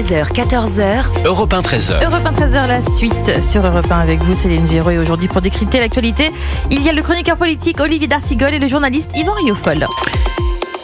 13h, 14h. Europe 1, 13h. Europe 1, 13h, la suite sur Europe 1 avec vous, Céline Giraud. Et aujourd'hui, pour décrypter l'actualité, il y a le chroniqueur politique Olivier Dartigol et le journaliste Yvan Riofol.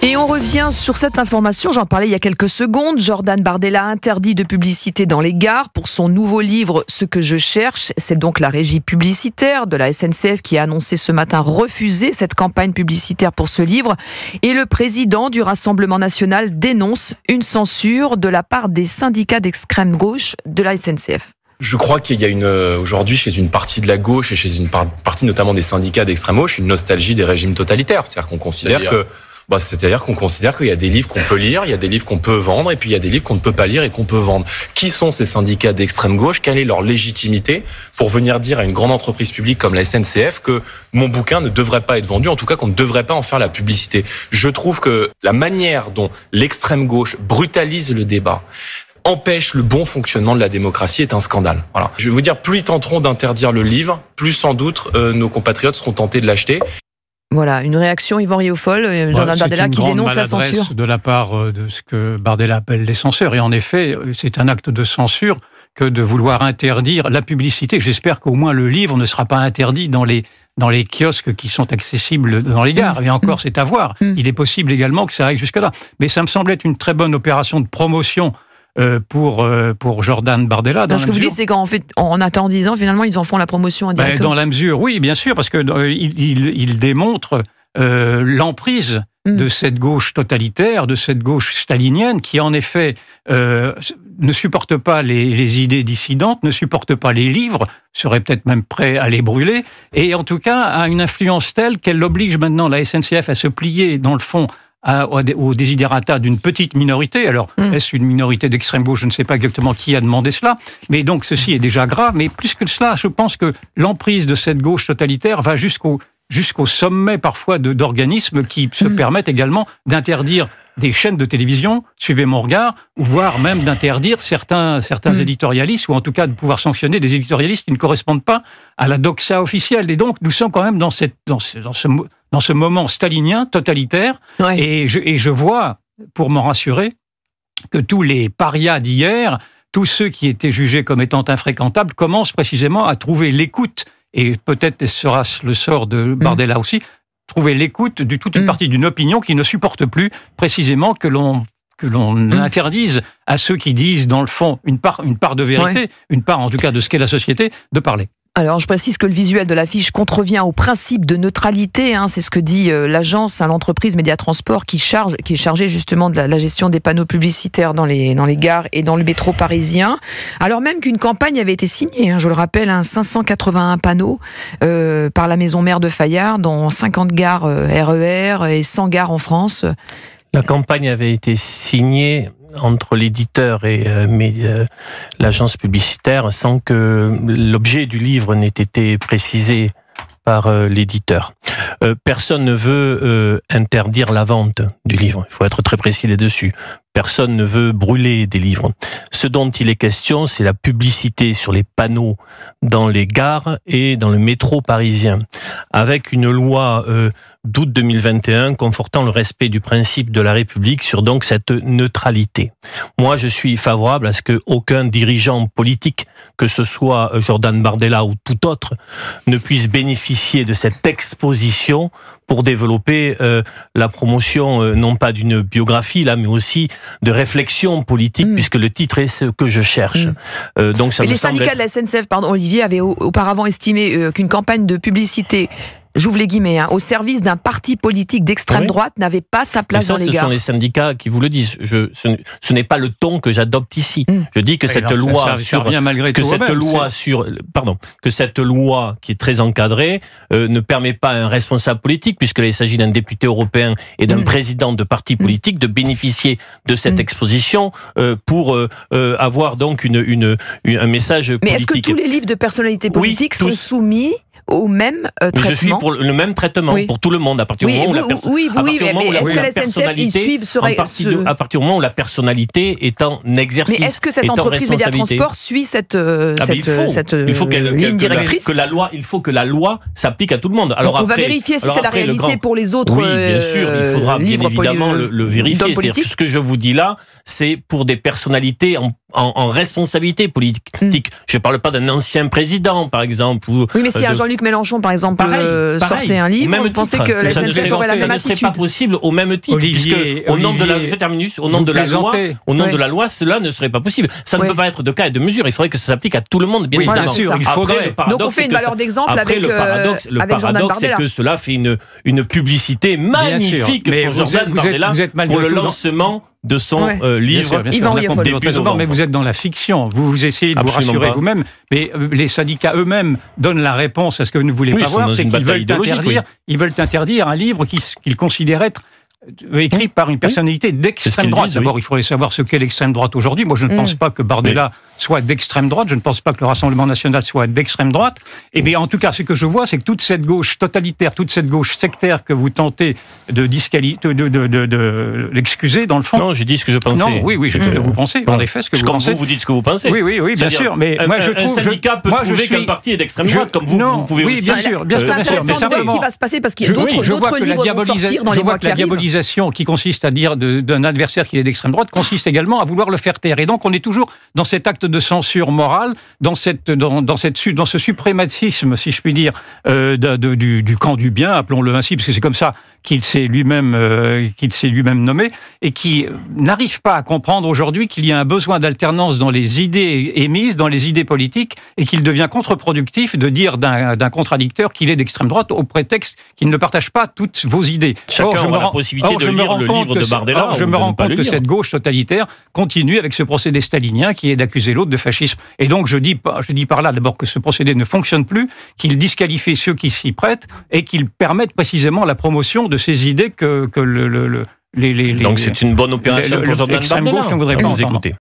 Et on revient sur cette information, j'en parlais il y a quelques secondes, Jordan Bardella interdit de publicité dans les gares pour son nouveau livre Ce que je cherche. C'est donc la régie publicitaire de la SNCF qui a annoncé ce matin refuser cette campagne publicitaire pour ce livre. Et le président du Rassemblement national dénonce une censure de la part des syndicats d'extrême gauche de la SNCF. Je crois qu'il y a une euh, aujourd'hui chez une partie de la gauche et chez une partie notamment des syndicats d'extrême gauche une nostalgie des régimes totalitaires, c'est-à-dire qu'on considère que bah, C'est-à-dire qu'on considère qu'il y a des livres qu'on peut lire, il y a des livres qu'on peut vendre, et puis il y a des livres qu'on ne peut pas lire et qu'on peut vendre. Qui sont ces syndicats d'extrême gauche Quelle est leur légitimité pour venir dire à une grande entreprise publique comme la SNCF que mon bouquin ne devrait pas être vendu, en tout cas qu'on ne devrait pas en faire la publicité Je trouve que la manière dont l'extrême gauche brutalise le débat, empêche le bon fonctionnement de la démocratie est un scandale. Voilà. Je vais vous dire, plus ils tenteront d'interdire le livre, plus sans doute euh, nos compatriotes seront tentés de l'acheter. Voilà, une réaction Yvan Riofol, jean euh, Bardella, qui dénonce la censure. De la part euh, de ce que Bardella appelle les censeurs. Et en effet, euh, c'est un acte de censure que de vouloir interdire la publicité. J'espère qu'au moins le livre ne sera pas interdit dans les dans les kiosques qui sont accessibles dans les gares. Mm. Et encore, mm. c'est à voir. Mm. Il est possible également que ça aille jusque-là. Mais ça me semble être une très bonne opération de promotion euh, pour, euh, pour Jordan Bardella. Dans ce que vous dites, c'est qu'en fait, en attendant 10 ans, finalement, ils en font la promotion indirectement. Ben, dans la mesure, oui, bien sûr, parce qu'ils euh, il, démontre l'emprise mm. de cette gauche totalitaire, de cette gauche stalinienne, qui en effet ne supporte pas les, les, idées dissidentes, ne supporte pas les livres, serait peut-être même prêt à les brûler, et en tout cas a une influence telle qu'elle oblige maintenant la SNCF à se plier, dans le fond, au désiderata d'une petite minorité. Alors, hmm. est-ce une minorité d'extrême gauche Je ne sais pas exactement qui a demandé cela. Mais donc, ceci est déjà grave. Mais plus que cela, je pense que l'emprise de cette gauche totalitaire va jusqu'au jusqu'au sommet parfois d'organismes qui se hmm. permettent également d'interdire des chaînes de télévision, suivez mon regard, voire même d'interdire certains, certains hmm. éditorialistes, ou en tout cas de pouvoir sanctionner des éditorialistes qui ne correspondent pas à la doxa officielle. Et donc, nous sommes quand même dans, cette, dans, ce, dans ce, dans ce moment stalinien, totalitaire, et, je, vois, pour m'en rassurer, que tous les parias d'hier, tous ceux qui étaient jugés comme étant infréquentables, commencent précisément à trouver l'écoute, et peut-être sera sera-t-ce le sort de mm. Bardella aussi, trouver l'écoute de toute une mm. partie d'une opinion qui ne supporte plus précisément que l'on que l'on mm. interdise à ceux qui disent, dans le fond, une part, une part de vérité, une part en tout cas de ce qu'est la société, de parler. Alors, je précise que le visuel de l'affiche contrevient au principe de neutralité. Hein, c'est ce que dit euh, l'agence, à hein, l'entreprise Média Transport, qui, charge, qui est chargée justement de la, gestion des panneaux publicitaires dans les, dans les gares et dans le métro parisien. Alors même qu'une campagne avait été signée, hein, je le rappelle, 581 hein, panneaux euh, par la maison mère de Fayard dans 50 gares RER euh, e et 100 gares en France. La campagne avait été signée entre l'éditeur et euh, euh, l'agence publicitaire sans que l'objet du livre n'ait été précisé par euh, l'éditeur. personne ne veut interdire la vente du livre, il faut être très précis là-dessus. Personne ne veut brûler des livres. Ce dont il est question, c'est la publicité sur les panneaux dans les gares et dans le métro parisien. Avec une loi euh, d'août 2021 confortant le respect du principe de la République sur donc cette neutralité. Moi, je suis favorable à ce que aucun dirigeant politique, que ce soit euh, Jordan Bardella ou tout autre, ne puisse bénéficier de cette exposition pour développer euh, la promotion euh, non pas d'une biographie là, mais aussi de réflexion politique, mm. puisque le titre est ce que je cherche. Mm. Euh, donc les syndicats de la SNCF, pardon, Olivier, avaient auparavant estimé qu'une campagne de publicité j'ouvre les guillemets, hein, au service d'un parti politique d'extrême droite n'avait pas sa place dans les gares. Ce sont les syndicats qui vous le disent. ce n'est pas le ton que j'adopte ici. Hmm. Je dis que cette loi malgré que cette loi sur pardon que cette loi qui est très encadrée euh, ne permet pas à un responsable politique, puisqu'il s'agit d'un député européen et d'un hmm. président de parti hmm. politique, de bénéficier de cette exposition euh, pour euh, avoir donc une, un message politique. Mais est-ce que tous les livres de personnalités politiques sont soumis au même traitement. Euh, je suis pour le même traitement pour tout le monde à partir du moment où la oui, oui, mais, est-ce que la SNCF suivent à, partir du moment où la personnalité est en exercice. Mais est-ce que cette entreprise Média Transport suit cette, euh, ah, cette, euh, ligne directrice que la, loi, il faut que la loi s'applique à tout le monde. Alors on après, va vérifier si c'est la réalité pour les autres. Oui, bien sûr, il faudra bien évidemment le, le vérifier. Ce que je vous dis là, c'est pour des personnalités en, responsabilité politique. Hmm. Je ne parle pas d'un ancien président, par exemple. oui, mais si euh, Jean-Luc Mélenchon, par exemple, euh, sortait un livre, vous pensez que la SNCF aurait la même attitude. Ça ne serait pas possible au même titre, puisque au nom de la, loi, au nom de la loi, cela ne serait pas possible. Ça ne peut pas être de cas et de mesure. Il faudrait que ça s'applique à tout le monde, bien sûr. il faudrait. Donc on fait une valeur d'exemple avec le euh, paradoxe. Le paradoxe, c'est que cela fait une publicité magnifique pour Jordan pour le lancement de son livre Mais vous êtes dans la fiction, vous, vous essayez de vous rassurer vous-même, mais euh, les syndicats eux-mêmes donnent la réponse à ce que vous ne voulez pas voir, c'est qu'ils veulent interdire, ils veulent interdire un livre qu'ils considèrent être euh, écrit par une personnalité d'extrême droite. D'abord, il faudrait savoir ce qu'est l'extrême droite aujourd'hui. Moi, je ne mm. pense pas que Bardella soit d'extrême droite. Je ne pense pas que le Rassemblement national soit d'extrême droite. Et eh bien, en tout cas, ce que je vois, c'est que toute cette gauche totalitaire, toute cette gauche sectaire que vous tentez de de, de, l'excuser, dans le fond. Non, j'ai dit ce que je pensais. Non, oui, oui, je vous pensez. En effet, ce que vous pensez. Vous, dites ce que vous pensez. Oui, oui, oui, bien sûr. Mais moi, je trouve. Un syndicat je, peut prouver qu'un parti est d'extrême droite, comme vous, vous pouvez oui, aussi. Bien sûr, bien euh, sûr. C'est ce qui va se passer parce qu'il y a d'autres livres vont sortir dans les qui consiste à dire d'un adversaire qu'il est d'extrême droite consiste également à vouloir le faire taire. Et donc on est toujours dans cet acte de censure morale, dans, cette, dans, dans, dans ce suprématisme, si je puis dire, euh, du, camp du bien, appelons-le ainsi, parce que c'est comme ça qu'il s'est lui-même euh, qu'il s'est lui-même nommé, et qui euh, n'arrive pas à comprendre aujourd'hui qu'il y a un besoin d'alternance dans les idées émises, dans les idées politiques, et qu'il devient contre-productif de dire d'un contradicteur qu'il est d'extrême droite au prétexte qu'il ne partage pas toutes vos idées. Chacun je je me rends compte que cette gauche totalitaire continue avec ce procédé stalinien qui est d'accuser l'autre de fascisme. Et donc, je dis, je dis par là d'abord que ce procédé ne fonctionne plus, qu'il disqualifie ceux qui s'y prêtent et qu'il permette précisément la promotion de ces idées que, que le, le, les, les, donc c'est une bonne opération pour Jordan Gauche, voudrait pas écouter.